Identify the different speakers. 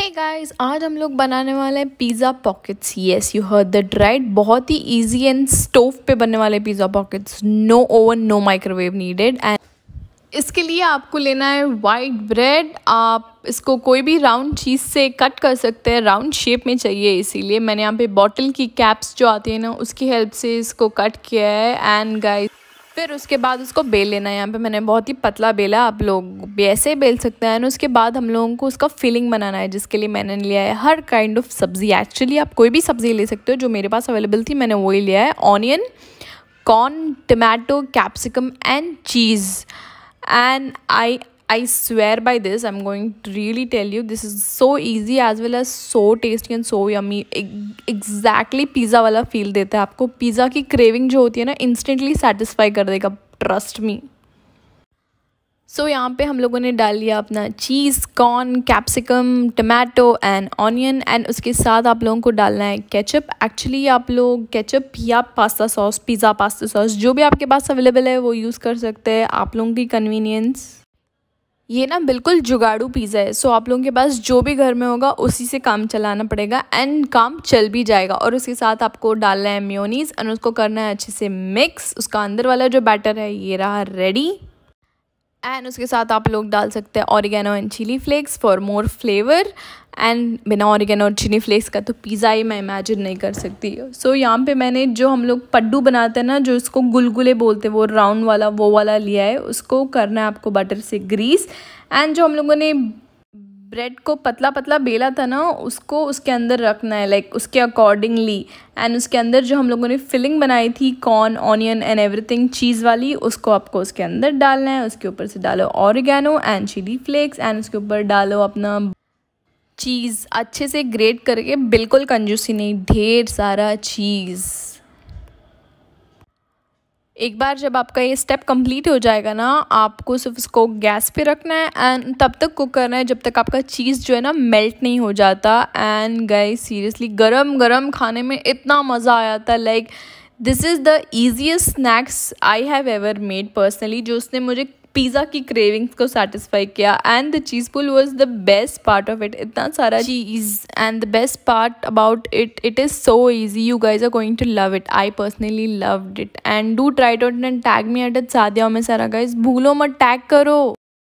Speaker 1: हे hey guys आज हम लोग बनाने वाले हैं pizza pockets yes you heard that right बहुत ही इजी एंड स्टोव पे बनने वाले pizza pockets no oven no microwave needed and इसके लिए आपको लेना है वाइट ब्रेड आप इसको कोई भी राउंड चीज़ से कट कर सकते हैं राउंड शेप में चाहिए इसीलिए मैंने यहाँ पे बॉटल की कैप्स जो आती है ना उसकी हेल्प से इसको कट किया है एंड गाइज फिर उसके बाद उसको बेल लेना है यहाँ पे मैंने बहुत ही पतला बेला आप लोग भी ऐसे बेल सकते हैं एंड उसके बाद हम लोगों को उसका फिलिंग बनाना है जिसके लिए मैंने लिया है हर काइंड ऑफ सब्ज़ी एक्चुअली आप कोई भी सब्ज़ी ले सकते हो जो मेरे पास अवेलेबल थी मैंने वही लिया है onion corn tomato capsicum and cheese and I I swear by this I am going to really tell you this is so easy as well as so tasty and so yummy exactly pizza वाला feel देता है आपको pizza की craving जो होती है ना instantly satisfy कर देगा ट्रस्ट मी सो यहाँ पे हम लोगों ने डाल लिया अपना cheese corn capsicum tomato and onion and उसके साथ आप लोगों को डालना है केचप एक्चुअली आप लोग केचप या pasta sauce pizza pasta sauce जो भी आपके पास अवेलेबल है वो यूज़ कर सकते हैं आप लोगों की कन्वीनियंस ये ना बिल्कुल जुगाड़ू पिज़्ज़ा है सो आप लोगों के पास जो भी घर में होगा उसी से काम चलाना पड़ेगा एंड काम चल भी जाएगा और उसके साथ आपको डालना है म्योनीस एंड उसको करना है अच्छे से मिक्स उसका अंदर वाला जो बैटर है ये रहा रेडी एंड उसके साथ आप लोग डाल सकते हैं oregano and chilli flakes for more flavour and बिना ऑरिगेनो और चिली फ्लेक्स का तो पिज़्ज़ा ही मैं इमेजिन नहीं कर सकती सो so, यहाँ पे मैंने जो हम लोग पड्डू बनाते हैं ना जो उसको गुलगुले बोलते हैं वो राउंड वाला वो वाला लिया है उसको करना है आपको बटर से ग्रीस एंड जो हम लोगों ने ब्रेड को पतला पतला बेला था ना उसको उसके अंदर रखना है लाइक like, उसके अकॉर्डिंगली एंड उसके अंदर जो हम लोगों ने फिलिंग बनाई थी corn onion and everything cheese वाली उसको आपको उसके अंदर डालना है उसके ऊपर से डालो oregano and chilli flakes and उसके ऊपर डालो अपना चीज़ अच्छे से ग्रेट करके बिल्कुल कंजूसी नहीं ढेर सारा चीज़ एक बार जब आपका ये स्टेप कंप्लीट हो जाएगा ना आपको सिर्फ उसको गैस पे रखना है एंड तब तक कुक करना है जब तक आपका चीज़ जो है ना मेल्ट नहीं हो जाता एंड गए सीरियसली गरम गरम खाने में इतना मज़ा आया था like this is the easiest snacks I have ever made personally जो उसने मुझे पिज़्ज़ा की क्रेविंग्स को सेटिस्फाई किया and the cheese pull was the best part of it इतना सारा cheese and the best part about it it is so easy you guys are going to love it I personally love it and do try to and tag me at it Sadia में सारा guys भूलो मत tag करो